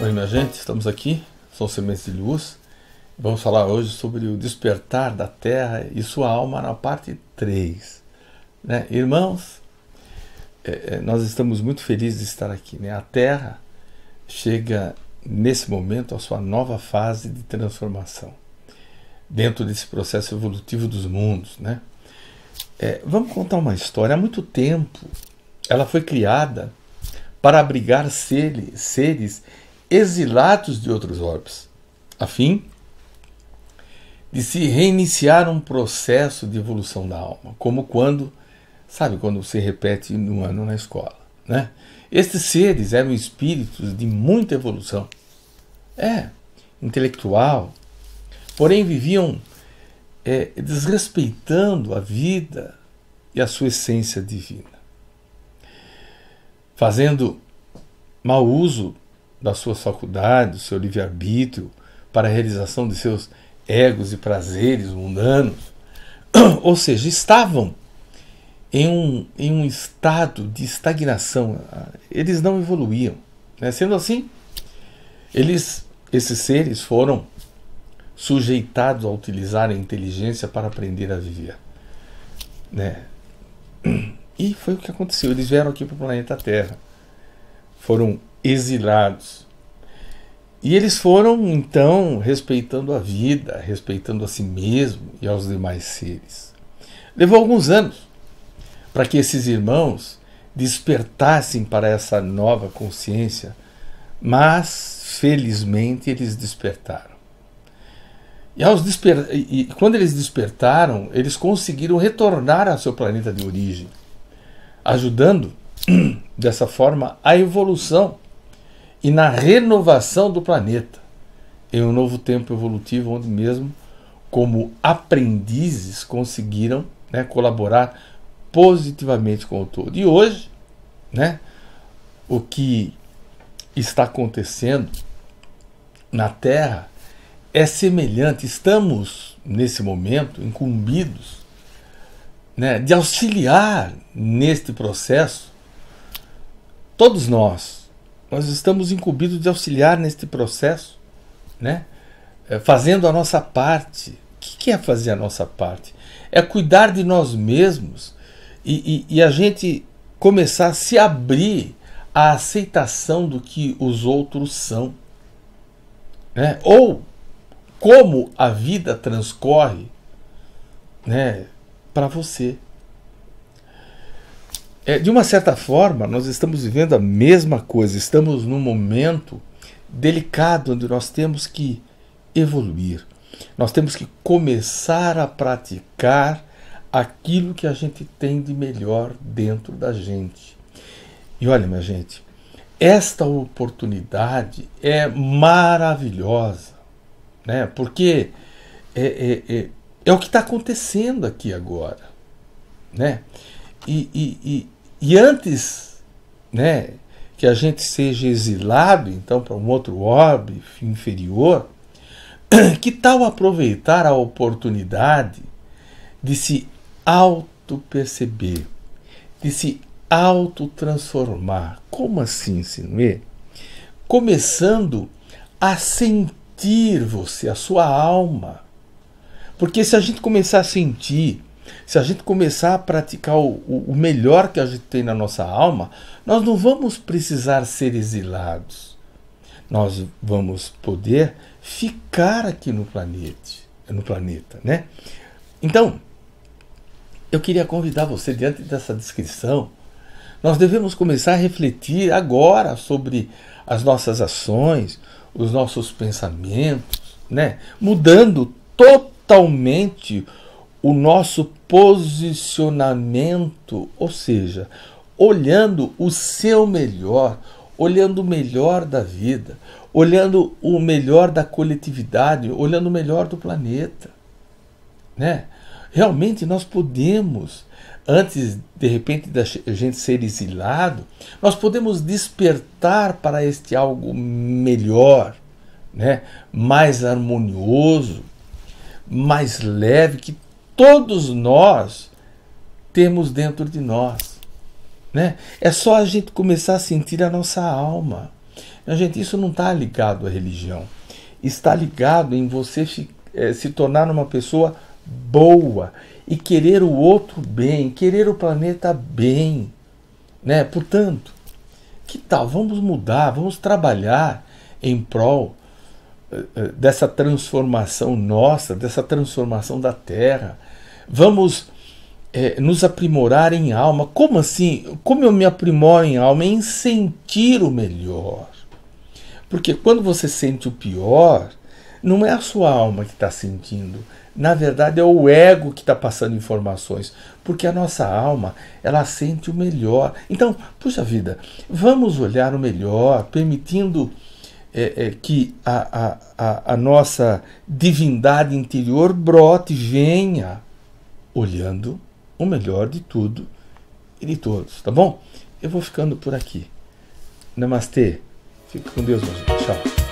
Oi, minha gente, estamos aqui, sou Sementes de Luz. Vamos falar hoje sobre o despertar da Terra e sua alma na parte 3. Né? Irmãos, é, é, nós estamos muito felizes de estar aqui. Né? A Terra chega nesse momento à sua nova fase de transformação, dentro desse processo evolutivo dos mundos. Né? É, vamos contar uma história. Há muito tempo ela foi criada para abrigar seres, seres exilados de outros orbes, a fim de se reiniciar um processo de evolução da alma, como quando, sabe, quando se repete no ano na escola, né? Estes seres eram espíritos de muita evolução, é, intelectual, porém viviam é, desrespeitando a vida e a sua essência divina, fazendo mau uso das suas faculdades, do seu livre-arbítrio, para a realização de seus egos e prazeres mundanos. Ou seja, estavam em um, em um estado de estagnação. Eles não evoluíam. Né? Sendo assim, eles, esses seres foram sujeitados a utilizar a inteligência para aprender a viver. Né? E foi o que aconteceu. Eles vieram aqui para o planeta Terra. Foram exilados. E eles foram, então, respeitando a vida, respeitando a si mesmo e aos demais seres. Levou alguns anos para que esses irmãos despertassem para essa nova consciência, mas felizmente eles despertaram. E, desper... e quando eles despertaram, eles conseguiram retornar ao seu planeta de origem, ajudando dessa forma a evolução e na renovação do planeta, em um novo tempo evolutivo onde mesmo como aprendizes conseguiram né, colaborar positivamente com o todo. E hoje, né, o que está acontecendo na Terra é semelhante. Estamos, nesse momento, incumbidos né, de auxiliar neste processo todos nós, nós estamos incumbidos de auxiliar neste processo, né? É, fazendo a nossa parte. O que, que é fazer a nossa parte? É cuidar de nós mesmos e, e, e a gente começar a se abrir à aceitação do que os outros são. Né? Ou como a vida transcorre né, para você. É, de uma certa forma, nós estamos vivendo a mesma coisa, estamos num momento delicado onde nós temos que evoluir, nós temos que começar a praticar aquilo que a gente tem de melhor dentro da gente. E olha, minha gente, esta oportunidade é maravilhosa, né? Porque é, é, é, é o que está acontecendo aqui agora, né? E, e, e, e antes né, que a gente seja exilado, então, para um outro orbe inferior, que tal aproveitar a oportunidade de se auto-perceber, de se auto-transformar? Como assim, Sinuê? Começando a sentir você, a sua alma. Porque se a gente começar a sentir se a gente começar a praticar o, o melhor que a gente tem na nossa alma, nós não vamos precisar ser exilados. Nós vamos poder ficar aqui no planeta, no planeta, né? Então, eu queria convidar você diante dessa descrição, nós devemos começar a refletir agora sobre as nossas ações, os nossos pensamentos, né? Mudando totalmente o nosso posicionamento, ou seja, olhando o seu melhor, olhando o melhor da vida, olhando o melhor da coletividade, olhando o melhor do planeta, né? Realmente nós podemos, antes de repente da gente ser exilado, nós podemos despertar para este algo melhor, né? Mais harmonioso, mais leve que todos nós temos dentro de nós. Né? É só a gente começar a sentir a nossa alma. A gente, isso não está ligado à religião. Está ligado em você se, é, se tornar uma pessoa boa e querer o outro bem, querer o planeta bem. Né? Portanto, que tal? Vamos mudar, vamos trabalhar em prol eh, eh, dessa transformação nossa, dessa transformação da terra. Vamos é, nos aprimorar em alma. Como assim? Como eu me aprimoro em alma? Em sentir o melhor. Porque quando você sente o pior, não é a sua alma que está sentindo. Na verdade, é o ego que está passando informações. Porque a nossa alma, ela sente o melhor. Então, puxa vida, vamos olhar o melhor, permitindo é, é, que a, a, a, nossa divindade interior brote, venha, olhando o melhor de tudo e de todos, tá bom? Eu vou ficando por aqui. Namastê. Fique com Deus, meu gente. Tchau.